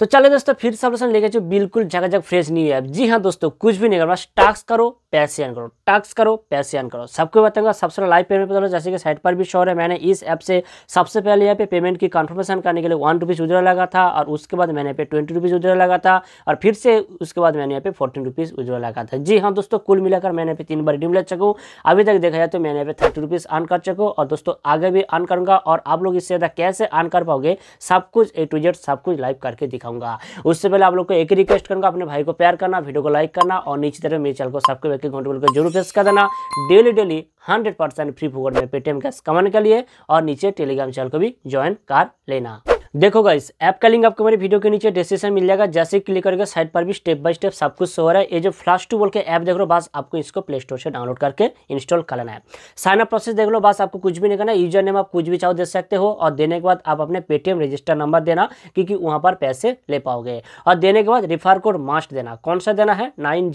तो चले दोस्तों फिर से आप लेके बिल्कुल झकाझक फ्रेश नहीं है जी हाँ दोस्तों कुछ भी नहीं करना बस टास्क करो पैसे अन करो टैक्स करो पैसे अन करो सबको बताऊंगा सबसे पहले लाइव पेमेंट बताऊँ जैसे कि साइट पर भी शोर है मैंने इस ऐप से सबसे पहले यहाँ पे पेमेंट की कंफर्मेशन करने के लिए वन रुपीज़ उजरा लगा था और उसके बाद मैंने यहाँ पे ट्वेंटी रुपीज़ उजरा लगा था और फिर से उसके बाद मैंने यहाँ पे फोर्टीन रुपीज़ उजरा लगा था जी हाँ दोस्तों कुल मिलाकर मैंने यहाँ पे तीन बार रिडीम ले हूँ अभी तक देखा जाए तो मैंने यहाँ पे थर्टी रुपीज़ अन कर हूँ और दोस्तों आगे भी अन करूँगा और आप लोग इससे ज़्यादा कैसे अन कर पाओगे सब कुछ ए टू जेड सब कुछ लाइव करके दिखाऊंगा उससे पहले आप लोग को एक ही रिक्वेस्ट करूँगा अपने भाई को प्यार करना वीडियो को लाइक करना और नीचे तरह मेरे चैनल को सबको के अकाउंट को जरूर प्रेस कर देना daily daily hundred percent free फोकट में पेटीएम कैश कमाने के लिए और नीचे टेलीग्राम चैनल को भी ज्वाइन कर लेना देखो गाइस ऐप का लिंक आपको मेरे वीडियो के नीचे डिस्क्रिप्शन मिल जाएगा जैसे क्लिक करेगा साइड पर भी स्टेप बाय स्टेप सब कुछ हो रहा है ये जो फ्लाश टू बोल के ऐप देख लो बस आपको इसको प्ले स्टोर से डाउनलोड करके इंस्टॉल कर लेना है साइन अप प्रोसेस देख लो बस आपको कुछ भी नहीं करना यूजर नेम आप कुछ भी चाहो दे सकते हो और देने के बाद आप अपने पेटीएम रजिस्टर नंबर देना क्योंकि वहाँ पर पैसे ले पाओगे और देने के बाद रिफर कोड मास्ट देना कौन सा देना है नाइन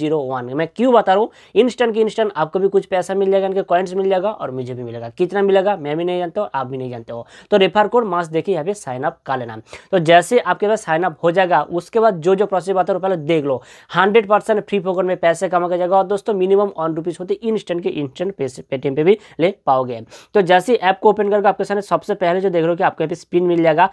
मैं क्यों बता रहा हूँ इंस्टेंट की इंस्टेंट आपको भी कुछ पैसा मिल जाएगा इनके कॉइन्स मिल जाएगा और मुझे भी मिलेगा कितना मिलेगा मैं भी नहीं जानता हूँ आप भी नहीं जानते हो तो रिफर कोड मास्ट देखिए यहाँ पे साइन अप का लेना तो जैसे आपके पास साइन अप हो जाएगा उसके बाद जो जो प्रोसेस बात है पहले देख लो हंड्रेड परसेंट फ्री प्रोग्राम में पैसे कमा के जाएगा और दोस्तों मिनिमम वन रुपीज़ होते इंस्टेंट के इंस्टेंट पेटीएम पे भी ले पाओगे तो जैसे ऐप को ओपन करके आपके सामने सबसे पहले जो देख रहे हो कि आपके पे स्पिन मिल जाएगा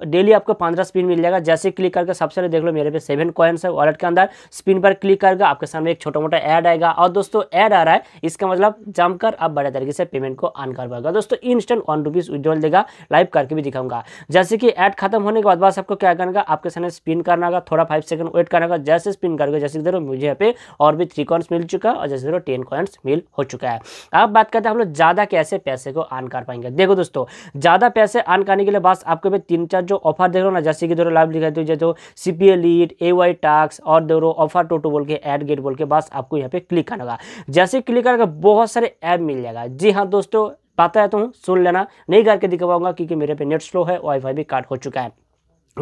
तो डेली आपको पंद्रह स्पिन मिल जाएगा जैसे क्लिक करके सबसे पहले देख लो मेरे पे सेवन कॉइन्स है वॉलेट के अंदर स्पिन पर क्लिक करके आपके सामने एक छोटा मोटा ऐड आएगा और दोस्तों ऐड आ रहा है इसका मतलब जमकर आप बड़े तरीके से पेमेंट को अर्न कर पाएगा दोस्तों इंस्टेंट वन रुपीज़ विद्रॉल देगा लाइव करके भी दिखाऊंगा जैसे कि ऐड खत्म होने के बाद बस आपको क्या करना आपके सामने स्पिन करना होगा थोड़ा फाइव सेकंड वेट करना होगा जैसे स्पिन करके जैसे देखो मुझे यहाँ पे और भी थ्री कॉइन्स मिल चुका है और जैसे देखो टेन कॉइन्स मिल हो चुका है अब बात करते हैं हम लोग ज़्यादा कैसे पैसे को अर्न कर पाएंगे देखो दोस्तों ज़्यादा पैसे अर्न करने के लिए बस आपको तीन चार जो ऑफर देख रहे हो ना जैसे कि देखो लाइव लिखा है तो जैसे सी पी एल ईड ए वाई टाक्स और देखो ऑफर टोटो बोल के एड गेट बोल के बस आपको यहाँ पे क्लिक करना होगा जैसे क्लिक करेगा बहुत सारे ऐप मिल जाएगा जी हाँ दोस्तों पता है तो सुन लेना नहीं करके दिखवाऊंगा क्योंकि मेरे पे नेट स्लो है वाईफाई भी काट हो चुका है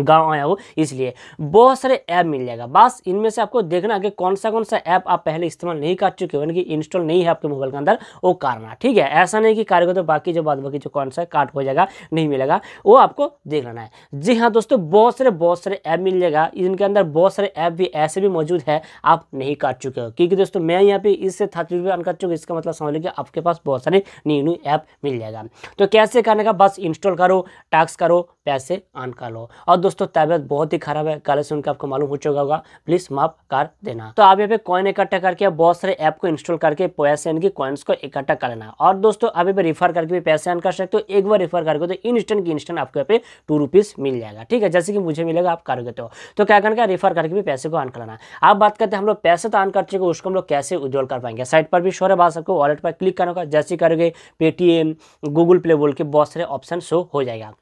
गांव आया हो इसलिए बहुत सारे ऐप मिल जाएगा बस इनमें से आपको देखना कि कौन सा कौन सा ऐप आप पहले इस्तेमाल नहीं कर चुके हो यानी कि इंस्टॉल नहीं है आपके मोबाइल के अंदर वो करना ठीक है ऐसा नहीं कि कार्य तो बाकी जो बाद बाकी जो कौन सा काट हो जाएगा नहीं मिलेगा वो आपको देख लेना है जी हाँ दोस्तों बहुत सारे बहुत सारे ऐप मिल जाएगा इनके अंदर बहुत सारे ऐप भी ऐसे भी मौजूद है आप नहीं काट चुके हो क्योंकि दोस्तों मैं यहाँ पे इससे थर्टी रुपये काट चुके इसका मतलब समझ लीजिए आपके पास बहुत सारे न्यू न्यू ऐप मिल जाएगा तो कैसे करने का बस इंस्टॉल करो टास्क करो पैसे अन कर लो और दोस्तों तबियत बहुत ही खराब है कल से उनका आपको मालूम हो चुका होगा प्लीज माफ कर देना तो आप यहाँ पे कॉइन इकट्ठा करके बहुत सारे ऐप को इंस्टॉल करके पैसे इनकी कॉइन्स को इकट्ठा कर लेना और दोस्तों आप यहाँ पे रिफर करके भी पैसे अर्न कर सकते हो एक बार रिफर करके तो इंस्टेंट की इंस्टेंट आपको यहाँ पे टू रुपीज मिल जाएगा ठीक है जैसे कि मुझे मिलेगा आप करोगे तो, तो क्या करना रिफर करके भी पैसे को अर्न करना आप बात करते हैं हम लोग पैसे तो अर्न कर चुके उसको हम लोग कैसे उज्ज्वल कर पाएंगे साइट पर भी शोर है बात सबको वॉलेट पर क्लिक करोगे जैसे करोगे पेटीएम गूगल प्ले बोल के बहुत सारे ऑप्शन शो हो जाएगा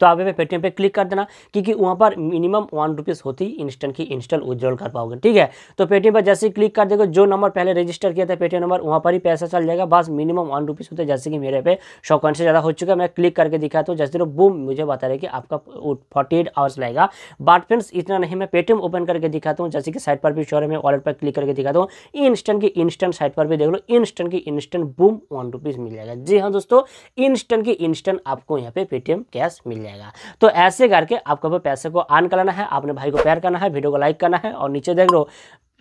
तो आप यहाँ पे पेटीएम पे क्लिक कर देना क्योंकि वहाँ पर मिनिमम वन रुपीज़ होती इंस्टेंट की इंस्टॉल विद्रॉल कर पाओगे ठीक है तो पेटीएम पर जैसे ही क्लिक कर देगा जो नंबर पहले रजिस्टर किया था पेटीएम नंबर वहाँ पर ही पैसा चल जाएगा बस मिनिमम वन रुपीज़ होते जैसे कि मेरे पे शौकन से ज़्यादा हो चुका है मैं क्लिक करके दिखा तो जैसे बूम मुझे बता रहे कि आपका फोर्टी एट आवर्स लगेगा बट फ्रेंड्स इतना नहीं मैं पेटीएम ओपन करके दिखाता हूँ जैसे कि साइट पर भी है मैं वॉलेट पर क्लिक करके दिखाता हूँ इंस्टेंट की इंस्टेंट साइट पर भी देख लो इंस्टेंट की इंस्टेंट बूम वन रुपीज़ मिल जाएगा जी हाँ दोस्तों इंस्टेंट की इंस्टेंट आपको यहाँ पे पेटीएम कैश मिल मिल जाएगा तो ऐसे करके आपको अपने पैसे को आन करना है आपने भाई को प्यार करना है वीडियो को लाइक करना है और नीचे देख लो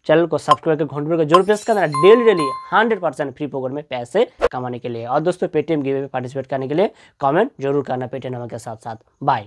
चैनल को सब्सक्राइब करके घंटे को जोर प्रेस करना है daily daily hundred percent free poker में पैसे कमाने के लिए और दोस्तों पेटीएम गिवे में पार्टिसिपेट करने के लिए कमेंट जरूर करना पेटीएम नंबर के साथ साथ बाय